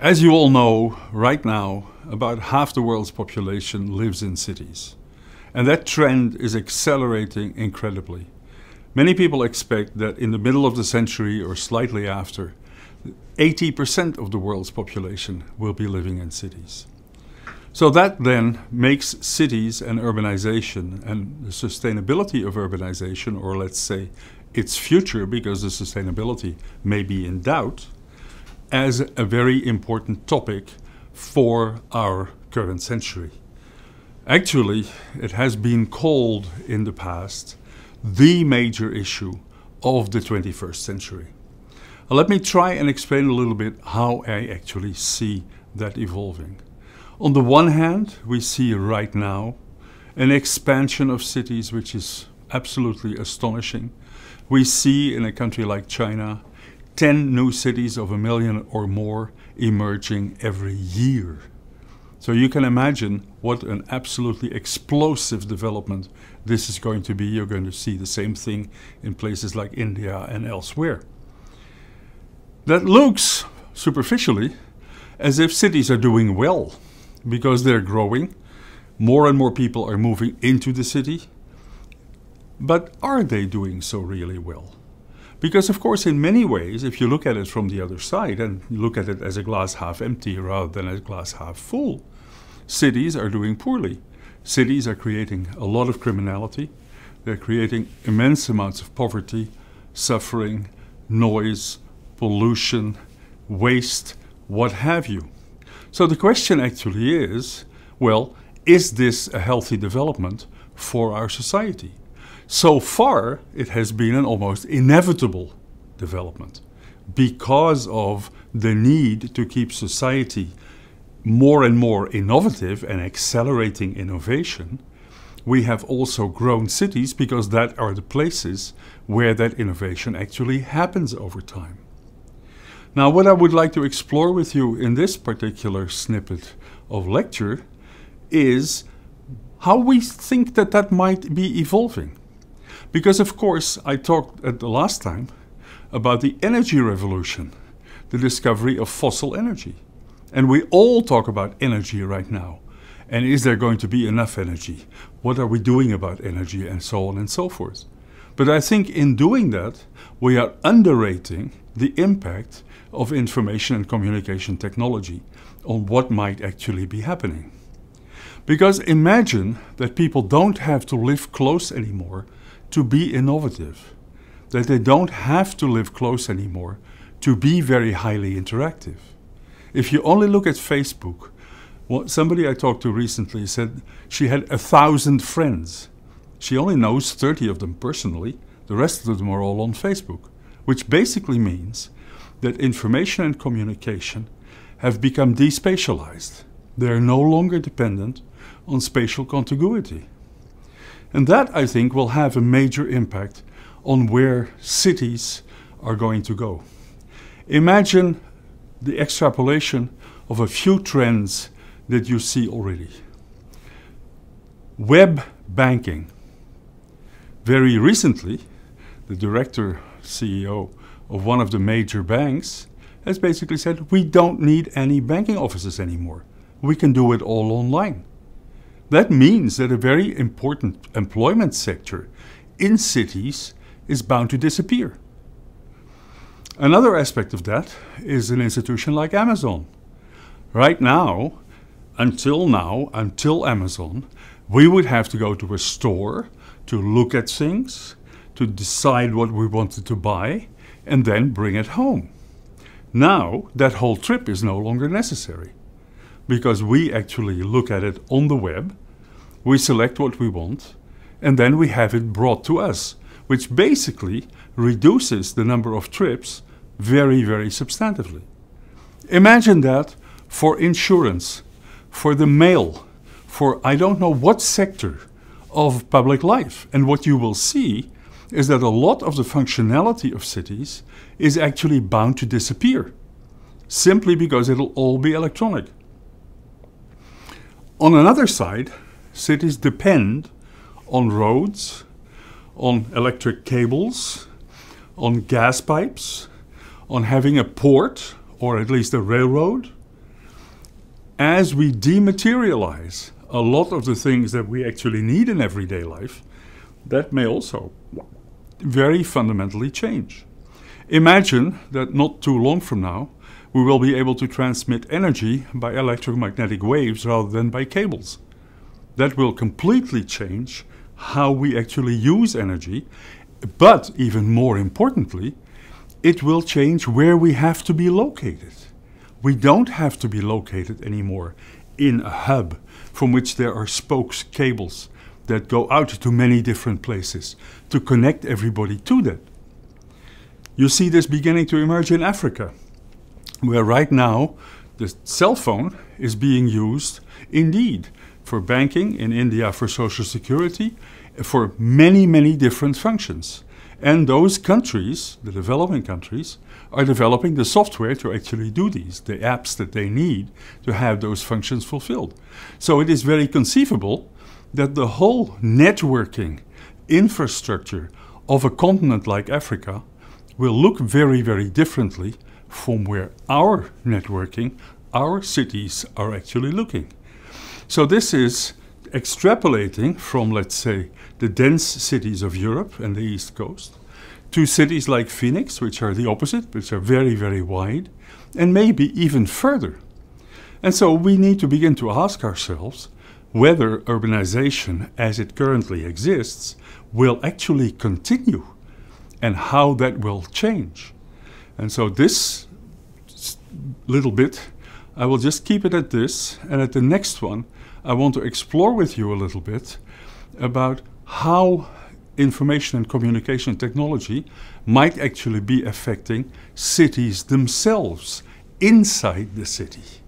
As you all know, right now, about half the world's population lives in cities. And that trend is accelerating incredibly. Many people expect that in the middle of the century or slightly after, 80% of the world's population will be living in cities. So that then makes cities and urbanization and the sustainability of urbanization, or let's say its future because the sustainability may be in doubt, as a very important topic for our current century. Actually, it has been called in the past the major issue of the 21st century. let me try and explain a little bit how I actually see that evolving. On the one hand, we see right now an expansion of cities which is absolutely astonishing. We see in a country like China 10 new cities of a million or more emerging every year. So you can imagine what an absolutely explosive development this is going to be. You're going to see the same thing in places like India and elsewhere. That looks superficially as if cities are doing well because they're growing. More and more people are moving into the city. But are they doing so really well? Because, of course, in many ways, if you look at it from the other side and look at it as a glass half empty rather than as glass half full, cities are doing poorly. Cities are creating a lot of criminality, they're creating immense amounts of poverty, suffering, noise, pollution, waste, what have you. So the question actually is well, is this a healthy development for our society? So far, it has been an almost inevitable development because of the need to keep society more and more innovative and accelerating innovation. We have also grown cities because that are the places where that innovation actually happens over time. Now, what I would like to explore with you in this particular snippet of lecture is how we think that that might be evolving. Because, of course, I talked at the last time about the energy revolution, the discovery of fossil energy. And we all talk about energy right now. And is there going to be enough energy? What are we doing about energy? And so on and so forth. But I think in doing that, we are underrating the impact of information and communication technology on what might actually be happening. Because imagine that people don't have to live close anymore to be innovative, that they don't have to live close anymore to be very highly interactive. If you only look at Facebook, well, somebody I talked to recently said she had a thousand friends. She only knows 30 of them personally, the rest of them are all on Facebook, which basically means that information and communication have become despatialized. They are no longer dependent on spatial contiguity. And that, I think, will have a major impact on where cities are going to go. Imagine the extrapolation of a few trends that you see already. Web banking. Very recently, the director, CEO of one of the major banks, has basically said, we don't need any banking offices anymore. We can do it all online. That means that a very important employment sector in cities is bound to disappear. Another aspect of that is an institution like Amazon. Right now, until now, until Amazon, we would have to go to a store to look at things, to decide what we wanted to buy, and then bring it home. Now, that whole trip is no longer necessary because we actually look at it on the web, we select what we want, and then we have it brought to us, which basically reduces the number of trips very, very substantively. Imagine that for insurance, for the mail, for I don't know what sector of public life. And what you will see is that a lot of the functionality of cities is actually bound to disappear simply because it'll all be electronic. On another side, cities depend on roads, on electric cables, on gas pipes, on having a port or at least a railroad. As we dematerialize a lot of the things that we actually need in everyday life, that may also very fundamentally change. Imagine that not too long from now, we will be able to transmit energy by electromagnetic waves rather than by cables. That will completely change how we actually use energy, but even more importantly, it will change where we have to be located. We don't have to be located anymore in a hub from which there are spokes, cables that go out to many different places to connect everybody to that. You see this beginning to emerge in Africa where right now the cell phone is being used indeed for banking in India, for social security, for many, many different functions. And those countries, the developing countries, are developing the software to actually do these, the apps that they need to have those functions fulfilled. So it is very conceivable that the whole networking infrastructure of a continent like Africa will look very, very differently from where our networking, our cities are actually looking. So this is extrapolating from, let's say, the dense cities of Europe and the East Coast to cities like Phoenix, which are the opposite, which are very, very wide, and maybe even further. And so we need to begin to ask ourselves whether urbanization as it currently exists will actually continue and how that will change. And so this little bit, I will just keep it at this. And at the next one, I want to explore with you a little bit about how information and communication technology might actually be affecting cities themselves inside the city.